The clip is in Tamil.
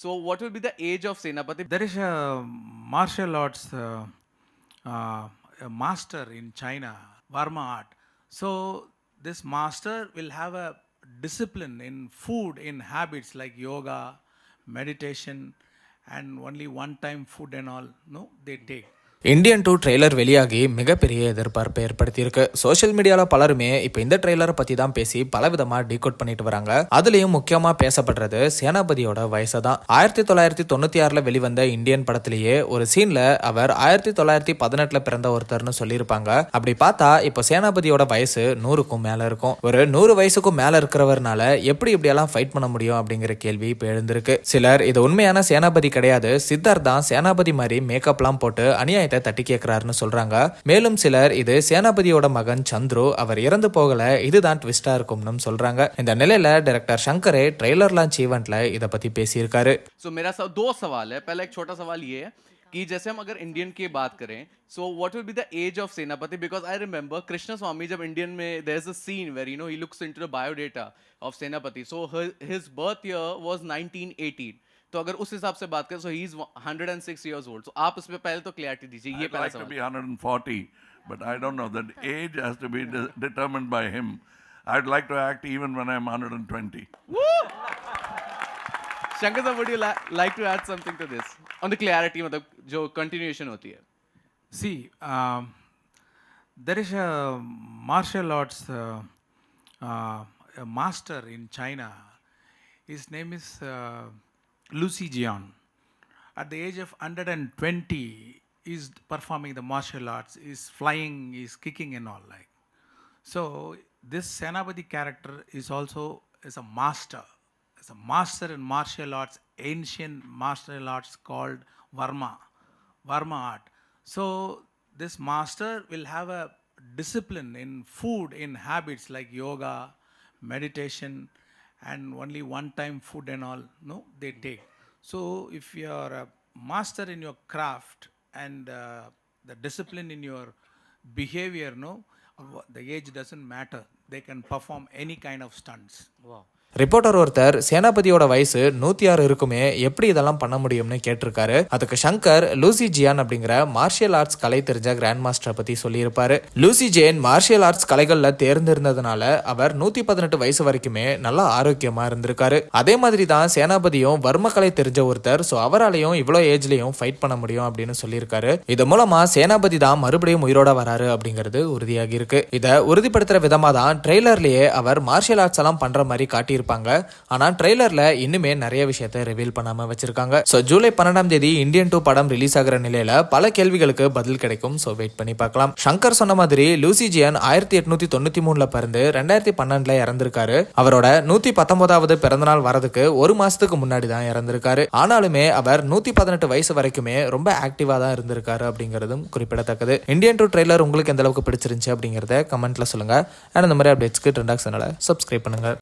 So, what will be the age of Senapati? There is a martial arts uh, uh, master in China, Varma art. So, this master will have a discipline in food, in habits like yoga, meditation, and only one time food and all. No, they take. Indian two trailer வெளியாகி மிகப்பெரிய எதிர்பார்ப்பை ஏற்படுத்தியிருக்கு சோஷியல் மீடியாவில் பலருமே இப்போ இந்த ட்ரெய்லரை பற்றி தான் பேசி பல விதமாக டீகோட் பண்ணிட்டு வராங்க அதுலேயும் முக்கியமாக பேசப்படுறது சேனாபதியோட வயசை தான் ஆயிரத்தி தொள்ளாயிரத்தி தொண்ணூற்றி ஆறில் வெளிவந்த இந்தியன் படத்திலேயே ஒரு சீனில் அவர் ஆயிரத்தி தொள்ளாயிரத்தி பதினெட்டில் பிறந்த ஒருத்தர்னு சொல்லியிருப்பாங்க அப்படி பார்த்தா இப்போ சேனாபதியோட வயசு நூறுக்கும் மேலே இருக்கும் ஒரு நூறு வயசுக்கும் மேலே இருக்கிறவர்னால எப்படி இப்படியெல்லாம் ஃபைட் பண்ண முடியும் அப்படிங்கிற கேள்வி இப்போ எழுந்திருக்கு சிலர் இது உண்மையான சேனாபதி கிடையாது சித்தார்த் தான் சேனாபதி மாதிரி மேக்கப்லாம் போட்டு அணியா நியாயத்தை தட்டி கேட்கிறாருன்னு சொல்றாங்க மேலும் சிலர் இது சேனாபதியோட மகன் சந்துரு அவர் இறந்து போகல இதுதான் ட்விஸ்டா இருக்கும்னு சொல்றாங்க இந்த நிலையில டைரக்டர் சங்கரே ட்ரெய்லர் லான்ச் ஈவெண்ட்ல இதை பத்தி பேசியிருக்காரு சோ மேரா दो सवाल है पहला एक छोटा सवाल ये है कि जैसे हम अगर इंडियन की बात करें so what will be the age of Senapathy because I remember Krishnaswamy जब इंडियन में there is a scene where you know he looks into the biodata of Senapathy so his birth year was 1918 तो अगर उस हिसाब से बात करें so he is 106 years old so आप इस पे पहले तो क्लैरिटी दीजिए ये पहला सवाल I like to be 140 but I don't know that age has to be determined by him I would like to act even when I am 120 Shankar sir would you like to add something to this on the clarity मतलब जो कंटिन्यूएशन होती है see there is a martial arts uh, uh, master in China. His name uh, Lucy Jian, at the age of 120, is performing the martial arts, is flying, is kicking and all like. So this Senapati character is also is a master, is a master in martial arts, ancient martial arts called Varma, Varma art. So this master will have a discipline in food, in habits like yoga, meditation, and only one time food and all no they take so if you are a master in your craft and uh, the discipline in your behavior no the age doesn't matter they can perform any kind of stunts wow reporter ஒருத்தர் சேனாபதியோட வயசு நூத்தி ஆறு இருக்குமே எப்படி இதெல்லாம் பண்ண முடியும்னு கேட்டிருக்காரு அதுக்கு சங்கர் லூசி ஜியான் அப்படிங்கிற மார்ஷியல் ஆர்ட்ஸ் கலை தெரிஞ்ச கிராண்ட் மாஸ்டரை பத்தி சொல்லியிருப்பாரு லூசி ஜேன் மார்ஷியல் ஆர்ட்ஸ் கலைகள்ல தேர்ந்திருந்ததுனால அவர் நூத்தி பதினெட்டு வயசு வரைக்குமே நல்லா ஆரோக்கியமா இருந்திருக்காரு அதே மாதிரி தான் சேனாபதியும் வர்ம கலை தெரிஞ்ச ஒருத்தர் ஸோ அவராலையும் இவ்வளோ ஏஜ்லயும் ஃபைட் பண்ண முடியும் அப்படின்னு சொல்லியிருக்காரு இது மூலமா சேனாபதி தான் மறுபடியும் உயிரோட வராரு அப்படிங்கிறது உறுதியாகி இருக்கு இதை உறுதிப்படுத்துற விதமா தான் ட்ரெய்லர்லயே அவர் மார்ஷியல் ஆர்ட்ஸ் எல்லாம் பண்ற மாதிரி காட்டியிருப்பாரு சொல்லியிருப்பாங்க ஆனால் ட்ரெய்லரில் இன்னுமே நிறைய விஷயத்தை ரிவீல் பண்ணாமல் வச்சிருக்காங்க ஸோ ஜூலை பன்னெண்டாம் தேதி இந்தியன் டூ படம் ரிலீஸ் ஆகிற நிலையில் பல கேள்விகளுக்கு பதில் கிடைக்கும் ஸோ வெயிட் பண்ணி பார்க்கலாம் சங்கர் சொன்ன மாதிரி லூசிஜியன் ஆயிரத்தி எட்நூத்தி தொண்ணூத்தி மூணுல பிறந்து ரெண்டாயிரத்தி பன்னெண்டுல இறந்திருக்காரு அவரோட நூத்தி பத்தொன்பதாவது பிறந்தநாள் வரதுக்கு ஒரு மாசத்துக்கு முன்னாடி தான் இறந்திருக்காரு ஆனாலுமே அவர் நூற்றி பதினெட்டு வயசு வரைக்குமே ரொம்ப ஆக்டிவா தான் இருந்திருக்காரு அப்படிங்கிறதும் குறிப்பிடத்தக்கது இந்தியன் டூ ட்ரெய்லர் உங்களுக்கு எந்த அளவுக்கு பிடிச்சிருந்துச்சு அப்படிங்கிறத கமெண்ட்ல சொல்லுங்க அண்ட் இந்த மாதிரி அப்டேட்ஸ்க்கு ட்ரெண்டாக்ஸ் சேனலை சப்ஸ்கிரைப் பண்ணுங்க